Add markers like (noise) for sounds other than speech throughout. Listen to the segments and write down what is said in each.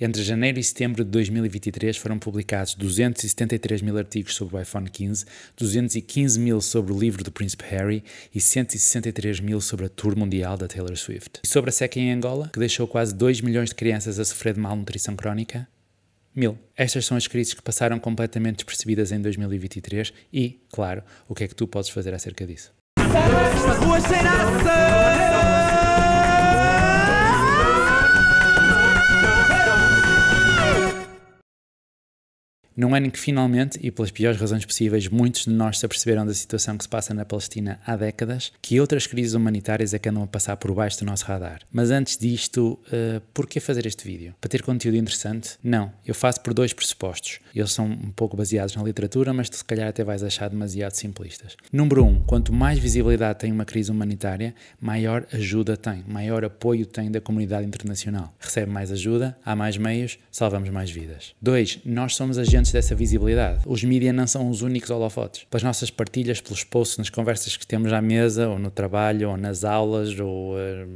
Entre janeiro e setembro de 2023 foram publicados 273 mil artigos sobre o iPhone 15, 215 mil sobre o livro do Príncipe Harry e 163 mil sobre a tour mundial da Taylor Swift. E sobre a seca em Angola, que deixou quase 2 milhões de crianças a sofrer de malnutrição crónica? Mil. Estas são as crises que passaram completamente despercebidas em 2023 e, claro, o que é que tu podes fazer acerca disso? Num ano em que finalmente, e pelas piores razões possíveis, muitos de nós se aperceberam da situação que se passa na Palestina há décadas, que outras crises humanitárias é que andam a passar por baixo do nosso radar. Mas antes disto, uh, por que fazer este vídeo? Para ter conteúdo interessante? Não, eu faço por dois pressupostos. Eles são um pouco baseados na literatura, mas tu se calhar até vais achar demasiado simplistas. Número um, quanto mais visibilidade tem uma crise humanitária, maior ajuda tem, maior apoio tem da comunidade internacional. Recebe mais ajuda, há mais meios, salvamos mais vidas. Dois, nós somos agentes distantes dessa visibilidade. Os mídia não são os únicos holofotes. Pelas nossas partilhas, pelos posts, nas conversas que temos à mesa, ou no trabalho, ou nas aulas, ou eh,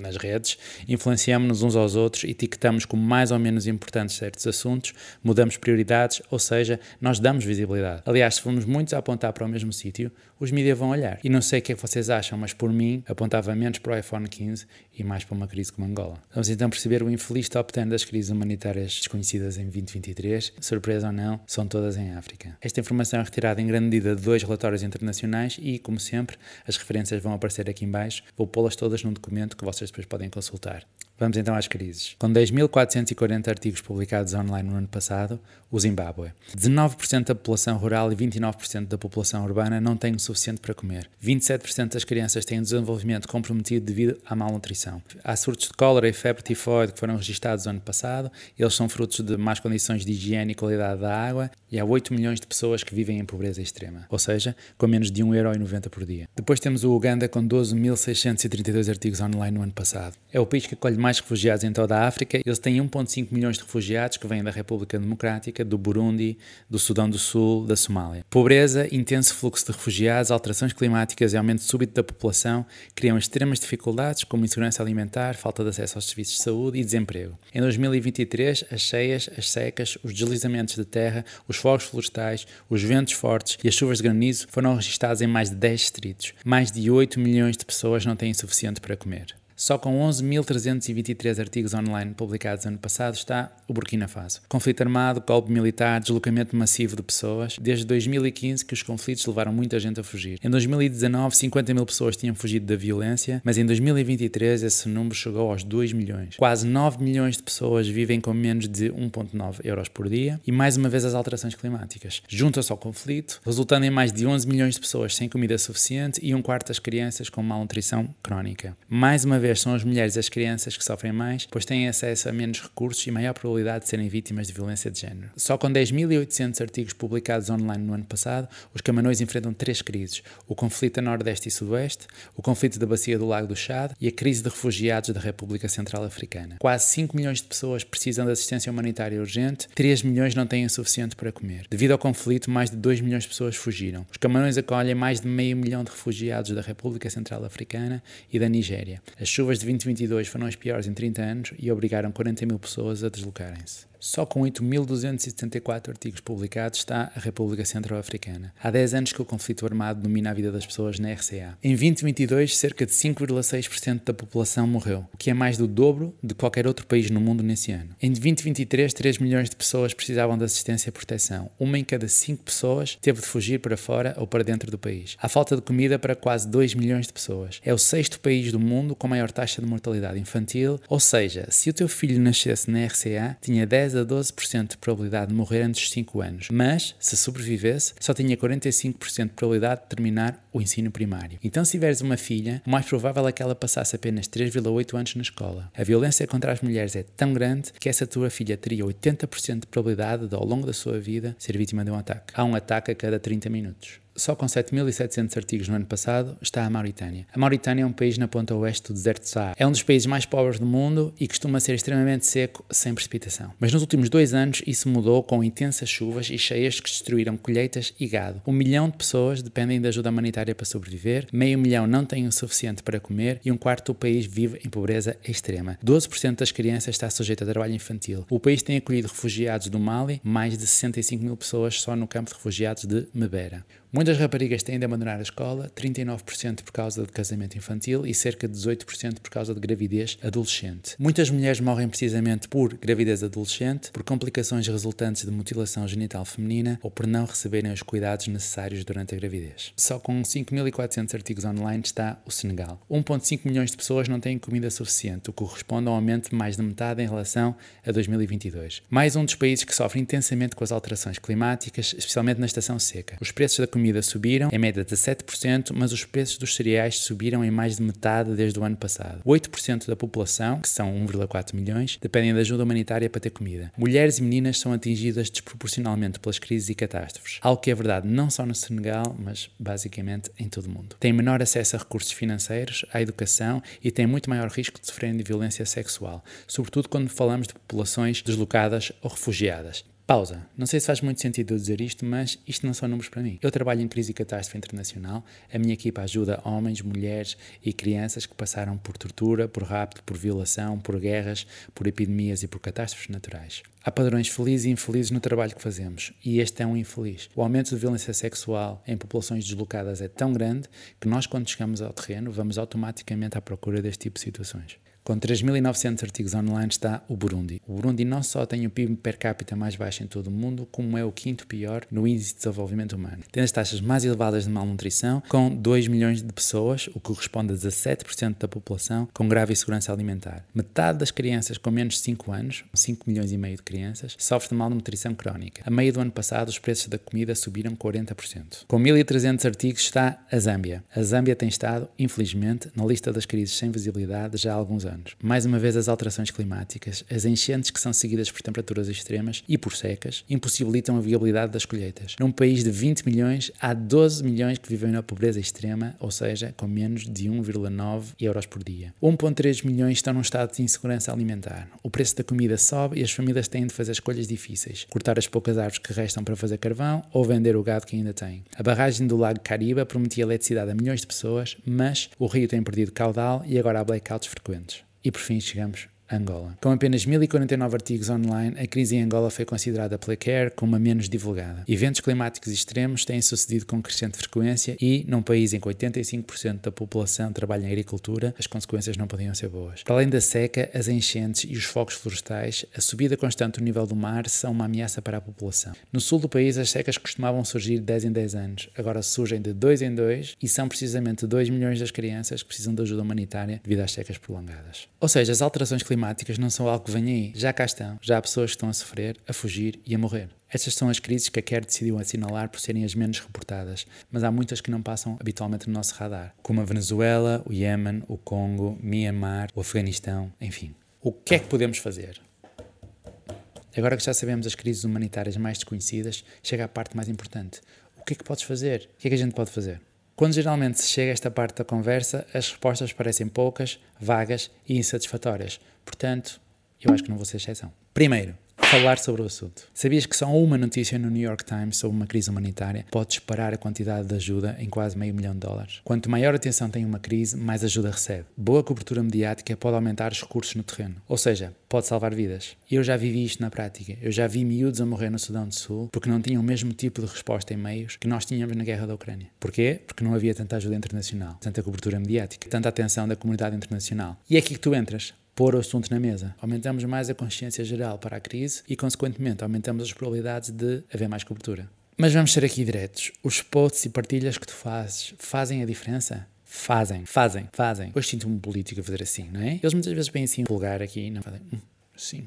nas redes, influenciamos-nos uns aos outros, etiquetamos como mais ou menos importantes certos assuntos, mudamos prioridades, ou seja, nós damos visibilidade. Aliás, se formos muitos a apontar para o mesmo sítio, os mídia vão olhar. E não sei o que é que vocês acham, mas por mim apontava menos para o iPhone 15 e mais para uma crise como Angola. Vamos então perceber o infeliz top 10 das crises humanitárias desconhecidas em 2023. Surpresa ou não, são todas em África. Esta informação é retirada em grande medida de dois relatórios internacionais e, como sempre, as referências vão aparecer aqui em baixo. Vou pô-las todas num documento que vocês depois podem consultar. Vamos então às crises. Com 10.440 artigos publicados online no ano passado, o Zimbábue. 19% da população rural e 29% da população urbana não têm o suficiente para comer. 27% das crianças têm um desenvolvimento comprometido devido à malnutrição. Há surtos de cólera e febre tifoide que foram registados no ano passado. Eles são frutos de más condições de higiene e qualidade da água. E há 8 milhões de pessoas que vivem em pobreza extrema, ou seja, com menos de 1,90€ por dia. Depois temos o Uganda com 12.632 artigos online no ano passado. É o país que colhe mais mais refugiados em toda a África. Eles têm 1,5 milhões de refugiados que vêm da República Democrática, do Burundi, do Sudão do Sul, da Somália. Pobreza, intenso fluxo de refugiados, alterações climáticas e aumento súbito da população criam extremas dificuldades, como insegurança alimentar, falta de acesso aos serviços de saúde e desemprego. Em 2023, as cheias, as secas, os deslizamentos de terra, os fogos florestais, os ventos fortes e as chuvas de granizo foram registados em mais de 10 distritos. Mais de 8 milhões de pessoas não têm suficiente para comer. Só com 11.323 artigos online publicados ano passado está o Burkina Faso. Conflito armado, golpe militar, deslocamento massivo de pessoas. Desde 2015 que os conflitos levaram muita gente a fugir. Em 2019, 50 mil pessoas tinham fugido da violência, mas em 2023 esse número chegou aos 2 milhões. Quase 9 milhões de pessoas vivem com menos de 1,9 euros por dia. E mais uma vez as alterações climáticas. Junta-se ao conflito, resultando em mais de 11 milhões de pessoas sem comida suficiente e um quarto das crianças com malnutrição crónica. Mais uma vez vez, são as mulheres e as crianças que sofrem mais, pois têm acesso a menos recursos e maior probabilidade de serem vítimas de violência de género. Só com 10.800 artigos publicados online no ano passado, os camanões enfrentam três crises: o conflito a Nordeste e Sudoeste, o conflito da Bacia do Lago do Chad e a crise de refugiados da República Central Africana. Quase 5 milhões de pessoas precisam de assistência humanitária urgente, 3 milhões não têm o suficiente para comer. Devido ao conflito, mais de 2 milhões de pessoas fugiram. Os camanões acolhem mais de meio milhão de refugiados da República Central Africana e da Nigéria. As chuvas de 2022 foram as piores em 30 anos e obrigaram 40 mil pessoas a deslocarem-se. Só com 8.274 artigos publicados está a República Centro-Africana. Há 10 anos que o conflito armado domina a vida das pessoas na RCA. Em 2022, cerca de 5,6% da população morreu, o que é mais do dobro de qualquer outro país no mundo nesse ano. Em 2023, 3 milhões de pessoas precisavam de assistência e proteção. Uma em cada 5 pessoas teve de fugir para fora ou para dentro do país. Há falta de comida para quase 2 milhões de pessoas. É o sexto país do mundo com maior taxa de mortalidade infantil, ou seja, se o teu filho nascesse na RCA, tinha 10 10 a 12% de probabilidade de morrer antes dos 5 anos, mas, se sobrevivesse, só tinha 45% de probabilidade de terminar o ensino primário. Então, se tiveres uma filha, o mais provável é que ela passasse apenas 3,8 anos na escola. A violência contra as mulheres é tão grande que essa tua filha teria 80% de probabilidade de, ao longo da sua vida, ser vítima de um ataque. Há um ataque a cada 30 minutos só com 7.700 artigos no ano passado, está a Mauritânia. A Mauritânia é um país na ponta oeste do deserto de Saara. É um dos países mais pobres do mundo e costuma ser extremamente seco, sem precipitação. Mas nos últimos dois anos isso mudou com intensas chuvas e cheias que destruíram colheitas e gado. Um milhão de pessoas dependem de ajuda humanitária para sobreviver, meio milhão não têm o suficiente para comer e um quarto do país vive em pobreza extrema. 12% das crianças está sujeita a trabalho infantil. O país tem acolhido refugiados do Mali, mais de 65 mil pessoas só no campo de refugiados de Mebera. Muitas raparigas têm de abandonar a escola, 39% por causa de casamento infantil e cerca de 18% por causa de gravidez adolescente. Muitas mulheres morrem precisamente por gravidez adolescente, por complicações resultantes de mutilação genital feminina ou por não receberem os cuidados necessários durante a gravidez. Só com 5.400 artigos online está o Senegal. 1,5 milhões de pessoas não têm comida suficiente, o que corresponde a um aumento de mais de metade em relação a 2022. Mais um dos países que sofre intensamente com as alterações climáticas, especialmente na estação seca. Os preços da comida comida subiram, em média de 7%, mas os preços dos cereais subiram em mais de metade desde o ano passado. 8% da população, que são 1,4 milhões, dependem da ajuda humanitária para ter comida. Mulheres e meninas são atingidas desproporcionalmente pelas crises e catástrofes, algo que é verdade não só no Senegal, mas basicamente em todo o mundo. Têm menor acesso a recursos financeiros, à educação e têm muito maior risco de sofrerem de violência sexual, sobretudo quando falamos de populações deslocadas ou refugiadas. Pausa. Não sei se faz muito sentido eu dizer isto, mas isto não são números para mim. Eu trabalho em crise e catástrofe internacional. A minha equipa ajuda homens, mulheres e crianças que passaram por tortura, por rapto, por violação, por guerras, por epidemias e por catástrofes naturais. Há padrões felizes e infelizes no trabalho que fazemos, e este é um infeliz. O aumento de violência sexual em populações deslocadas é tão grande que nós, quando chegamos ao terreno, vamos automaticamente à procura deste tipo de situações. Com 3.900 artigos online está o Burundi. O Burundi não só tem o PIB per capita mais baixo em todo o mundo, como é o quinto pior no índice de desenvolvimento humano. Tem as taxas mais elevadas de malnutrição, com 2 milhões de pessoas, o que corresponde a 17% da população, com grave insegurança alimentar. Metade das crianças com menos de 5 anos, 5 milhões e meio de crianças, sofre de malnutrição crónica. A meio do ano passado, os preços da comida subiram 40%. Com 1.300 artigos está a Zâmbia. A Zâmbia tem estado, infelizmente, na lista das crises sem visibilidade já há alguns anos anos. Mais uma vez, as alterações climáticas, as enchentes que são seguidas por temperaturas extremas e por secas, impossibilitam a viabilidade das colheitas. Num país de 20 milhões, há 12 milhões que vivem na pobreza extrema, ou seja, com menos de 1,9 euros por dia. 1,3 milhões estão num estado de insegurança alimentar. O preço da comida sobe e as famílias têm de fazer escolhas difíceis: cortar as poucas árvores que restam para fazer carvão ou vender o gado que ainda têm. A barragem do Lago Cariba prometia eletricidade a milhões de pessoas, mas o rio tem perdido caudal e agora há blackouts frequentes. E por fim chegamos Angola. Com apenas 1049 artigos online, a crise em Angola foi considerada pela CARE como a menos divulgada. Eventos climáticos extremos têm sucedido com crescente frequência e, num país em que 85% da população trabalha em agricultura, as consequências não podiam ser boas. Para além da seca, as enchentes e os fogos florestais, a subida constante do nível do mar são uma ameaça para a população. No sul do país, as secas costumavam surgir 10 em 10 anos, agora surgem de 2 em 2 e são precisamente 2 milhões das crianças que precisam de ajuda humanitária devido às secas prolongadas. Ou seja, as alterações climáticas climáticas não são algo que vem aí. Já cá estão, já há pessoas que estão a sofrer, a fugir e a morrer. Estas são as crises que a CARE decidiu assinalar por serem as menos reportadas, mas há muitas que não passam habitualmente no nosso radar, como a Venezuela, o Iémen, o Congo, Myanmar, o Afeganistão, enfim. O que é que podemos fazer? Agora que já sabemos as crises humanitárias mais desconhecidas, chega à parte mais importante. O que é que podes fazer? O que é que a gente pode fazer? Quando geralmente se chega a esta parte da conversa, as respostas parecem poucas, vagas e insatisfatórias. Portanto, eu acho que não vou ser exceção. Primeiro, falar sobre o assunto. Sabias que só uma notícia no New York Times sobre uma crise humanitária pode disparar a quantidade de ajuda em quase meio milhão de dólares? Quanto maior atenção tem uma crise, mais ajuda recebe. Boa cobertura mediática pode aumentar os recursos no terreno, ou seja, pode salvar vidas. Eu já vivi isto na prática. Eu já vi miúdos a morrer no Sudão do Sul porque não tinham o mesmo tipo de resposta em meios que nós tínhamos na guerra da Ucrânia. Porquê? Porque não havia tanta ajuda internacional, tanta cobertura mediática, tanta atenção da comunidade internacional. E é aqui que tu entras pôr o assunto na mesa. Aumentamos mais a consciência geral para a crise e, consequentemente, aumentamos as probabilidades de haver mais cobertura. Mas vamos ser aqui diretos. Os posts e partilhas que tu fazes fazem a diferença? Fazem, fazem, fazem. Hoje sinto-me político a fazer assim, não é? Eles muitas vezes vêm assim, vulgar aqui, não fazem. Hum, sim,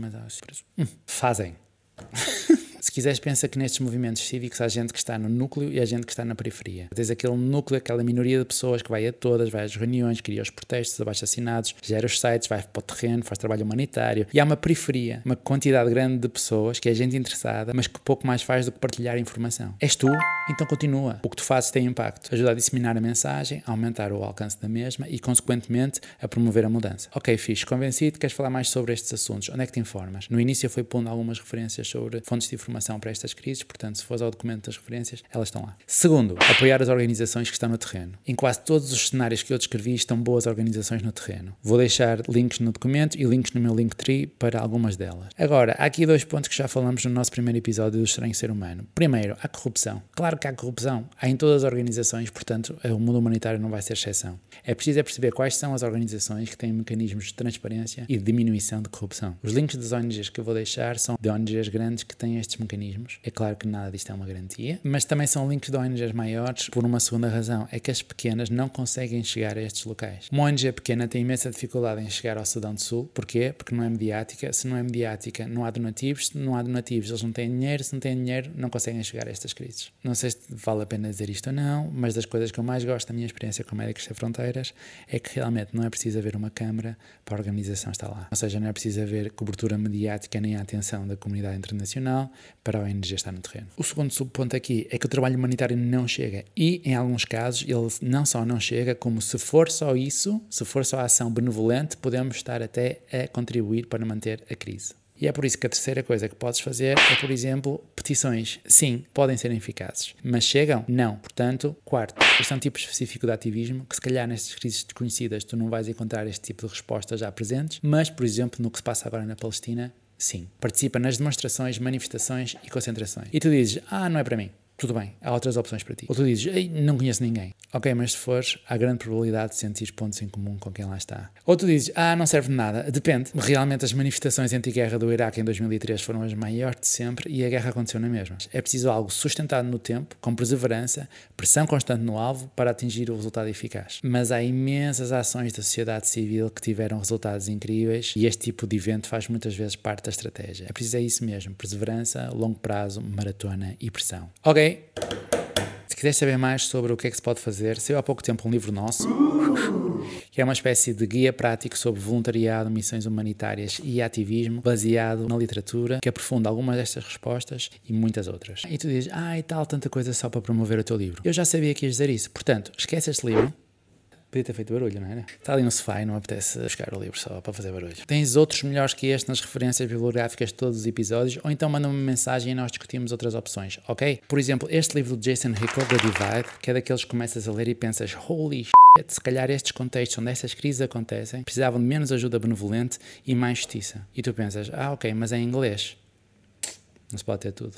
mas há ah, assim, hum, Fazem. (laughs) Se quiseres, pensa que nestes movimentos cívicos há gente que está no núcleo e há gente que está na periferia. Tens aquele núcleo, aquela minoria de pessoas que vai a todas, vai às reuniões, cria os protestos, abaixa assinados, gera os sites, vai para o terreno, faz trabalho humanitário. E há uma periferia, uma quantidade grande de pessoas que é gente interessada, mas que pouco mais faz do que partilhar informação. És tu? Então continua. O que tu fazes tem impacto. Ajuda a disseminar a mensagem, a aumentar o alcance da mesma e, consequentemente, a promover a mudança. Ok, fixe, convencido, queres falar mais sobre estes assuntos? Onde é que te informas? No início eu fui pondo algumas referências sobre fontes de informação para estas crises, portanto, se fores ao documento das referências, elas estão lá. Segundo, apoiar as organizações que estão no terreno. Em quase todos os cenários que eu descrevi estão boas organizações no terreno. Vou deixar links no documento e links no meu Linktree para algumas delas. Agora, há aqui dois pontos que já falamos no nosso primeiro episódio do Estranho Ser Humano. Primeiro, a corrupção. Claro que há corrupção, há em todas as organizações, portanto, eh, o mundo humanitário não vai ser exceção. É preciso é perceber quais são as organizações que têm mecanismos de transparência e de diminuição de corrupção. Os links das ONGs que eu vou deixar são de ONGs grandes que têm estes mecanismos. É claro que nada disto é uma garantia, mas também são links de ONGs maiores por uma segunda razão, é que as pequenas não conseguem chegar a estes locais. Uma ONG pequena tem imensa dificuldade em chegar ao Sudão do Sul, porquê? Porque não é mediática, se não é mediática não há donativos, se não há donativos eles não têm dinheiro, se não têm dinheiro não conseguem chegar a estas crises. Não sei sei se vale a pena dizer isto ou não, mas das coisas que eu mais gosto da minha experiência com Médicos Sem Fronteiras é que realmente não é preciso haver uma câmara para a organização estar lá. Ou seja, não é preciso haver cobertura mediática nem a atenção da comunidade internacional para a ONG estar no terreno. O segundo subponto aqui é que o trabalho humanitário não chega e, em alguns casos, ele não só não chega, como se for só isso, se for só a ação benevolente, podemos estar até a contribuir para manter a crise. E é por isso que a terceira coisa que podes fazer é, por exemplo, petições. Sim, podem ser eficazes, mas chegam? Não. Portanto, quarto, este é um tipo específico de ativismo que, se calhar, nestas crises desconhecidas, tu não vais encontrar este tipo de respostas já presentes, mas, por exemplo, no que se passa agora na Palestina, sim. Participa nas demonstrações, manifestações e concentrações. E tu dizes, ah, não é para mim. Tudo bem, há outras opções para ti. Ou tu dizes, Ei, não conheço ninguém. Ok, mas se fores, há grande probabilidade de sentir pontos em comum com quem lá está. Ou tu dizes, ah, não serve de nada. Depende. Realmente as manifestações anti-guerra do Iraque em 2003 foram as maiores de sempre e a guerra aconteceu na mesma. É preciso algo sustentado no tempo, com perseverança, pressão constante no alvo para atingir o resultado eficaz. Mas há imensas ações da sociedade civil que tiveram resultados incríveis e este tipo de evento faz muitas vezes parte da estratégia. É preciso é isso mesmo, perseverança, longo prazo, maratona e pressão. Ok, se quiser saber mais sobre o que é que se pode fazer, saiu há pouco tempo um livro nosso, que é uma espécie de guia prático sobre voluntariado, missões humanitárias e ativismo, baseado na literatura, que aprofunda algumas destas respostas e muitas outras. E tu dizes, ah, e tal, tanta coisa só para promover o teu livro. Eu já sabia que ias dizer isso, portanto, esquece este livro. Podia ter feito barulho, não era? Está ali um sofá e não apetece buscar o livro só para fazer barulho. Tens outros melhores que este nas referências bibliográficas de todos os episódios, ou então manda-me uma mensagem e nós discutimos outras opções, ok? Por exemplo, este livro do Jason Hickel, The Divide, que é daqueles que começas a ler e pensas, holy shit, se calhar estes contextos onde estas crises acontecem precisavam de menos ajuda benevolente e mais justiça. E tu pensas, ah, ok, mas é em inglês. Não se pode ter tudo.